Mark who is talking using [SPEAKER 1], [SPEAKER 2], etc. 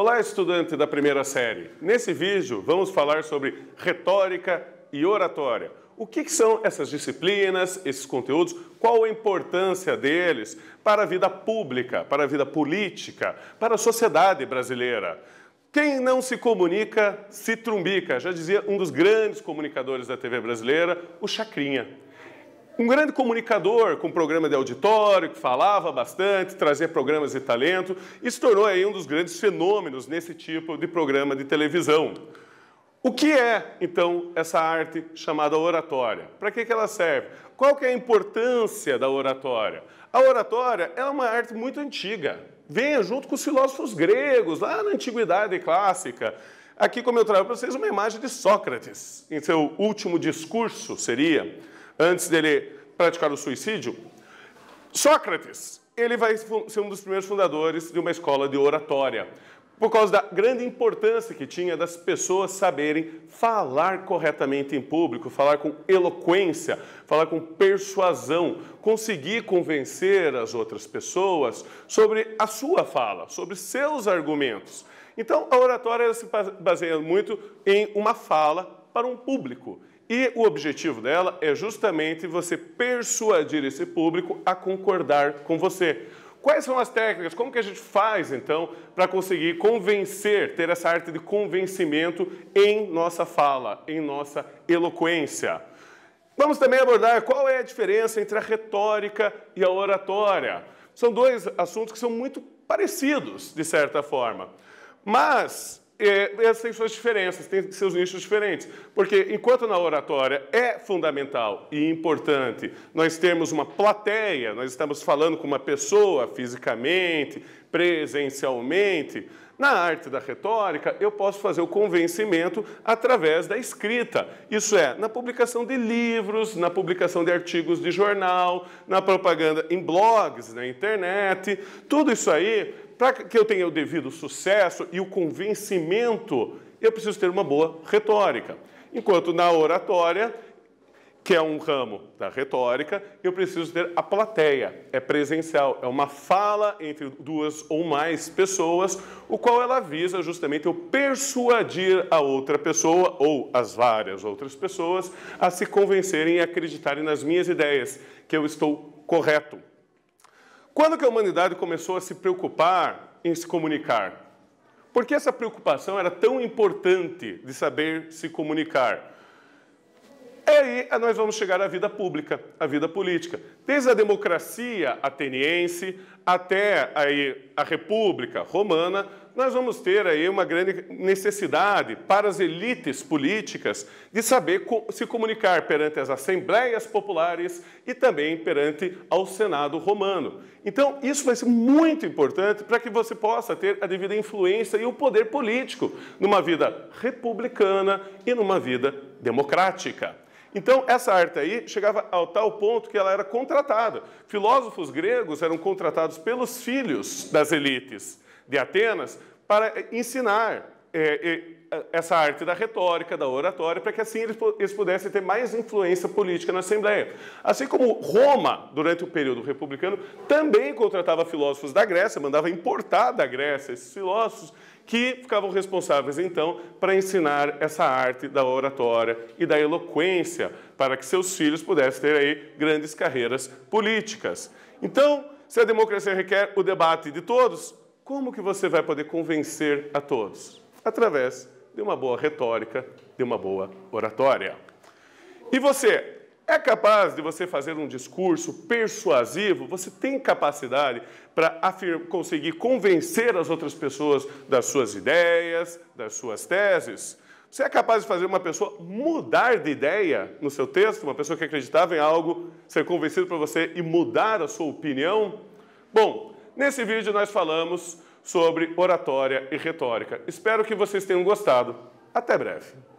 [SPEAKER 1] Olá, estudante da primeira série! Nesse vídeo, vamos falar sobre retórica e oratória. O que são essas disciplinas, esses conteúdos, qual a importância deles para a vida pública, para a vida política, para a sociedade brasileira? Quem não se comunica, se trumbica, já dizia um dos grandes comunicadores da TV brasileira, o Chacrinha. Um grande comunicador com programa de auditório, que falava bastante, trazia programas de talento, e se tornou aí um dos grandes fenômenos nesse tipo de programa de televisão. O que é, então, essa arte chamada oratória? Para que, que ela serve? Qual que é a importância da oratória? A oratória é uma arte muito antiga. Vem junto com os filósofos gregos, lá na Antiguidade Clássica. Aqui, como eu trago para vocês, uma imagem de Sócrates, em seu último discurso, seria antes dele praticar o suicídio. Sócrates, ele vai ser um dos primeiros fundadores de uma escola de oratória, por causa da grande importância que tinha das pessoas saberem falar corretamente em público, falar com eloquência, falar com persuasão, conseguir convencer as outras pessoas sobre a sua fala, sobre seus argumentos. Então, a oratória se baseia muito em uma fala para um público. E o objetivo dela é justamente você persuadir esse público a concordar com você. Quais são as técnicas? Como que a gente faz então para conseguir convencer, ter essa arte de convencimento em nossa fala, em nossa eloquência? Vamos também abordar qual é a diferença entre a retórica e a oratória. São dois assuntos que são muito parecidos, de certa forma. Mas é, elas é têm suas diferenças, têm seus nichos diferentes. Porque enquanto na oratória é fundamental e importante nós termos uma plateia, nós estamos falando com uma pessoa fisicamente, presencialmente, na arte da retórica eu posso fazer o convencimento através da escrita. Isso é, na publicação de livros, na publicação de artigos de jornal, na propaganda em blogs, na internet, tudo isso aí para que eu tenha o devido sucesso e o convencimento, eu preciso ter uma boa retórica. Enquanto na oratória, que é um ramo da retórica, eu preciso ter a plateia, é presencial, é uma fala entre duas ou mais pessoas, o qual ela visa justamente eu persuadir a outra pessoa ou as várias outras pessoas a se convencerem e acreditarem nas minhas ideias, que eu estou correto, quando que a humanidade começou a se preocupar em se comunicar? Por que essa preocupação era tão importante de saber se comunicar? É aí eh, nós vamos chegar à vida pública, à vida política. Desde a democracia ateniense até a República Romana, nós vamos ter aí uma grande necessidade para as elites políticas de saber se comunicar perante as assembleias populares e também perante ao Senado romano. Então, isso vai ser muito importante para que você possa ter a devida influência e o poder político numa vida republicana e numa vida democrática. Então, essa arte aí chegava ao tal ponto que ela era contratada. Filósofos gregos eram contratados pelos filhos das elites de Atenas para ensinar é, é, essa arte da retórica, da oratória, para que assim eles, eles pudessem ter mais influência política na Assembleia. Assim como Roma, durante o período republicano, também contratava filósofos da Grécia, mandava importar da Grécia esses filósofos, que ficavam responsáveis então para ensinar essa arte da oratória e da eloquência para que seus filhos pudessem ter aí grandes carreiras políticas. Então, se a democracia requer o debate de todos, como que você vai poder convencer a todos? Através de uma boa retórica, de uma boa oratória. E você, é capaz de você fazer um discurso persuasivo? Você tem capacidade para conseguir convencer as outras pessoas das suas ideias, das suas teses? Você é capaz de fazer uma pessoa mudar de ideia no seu texto? Uma pessoa que acreditava em algo ser convencida por você e mudar a sua opinião? Bom, Nesse vídeo nós falamos sobre oratória e retórica. Espero que vocês tenham gostado. Até breve.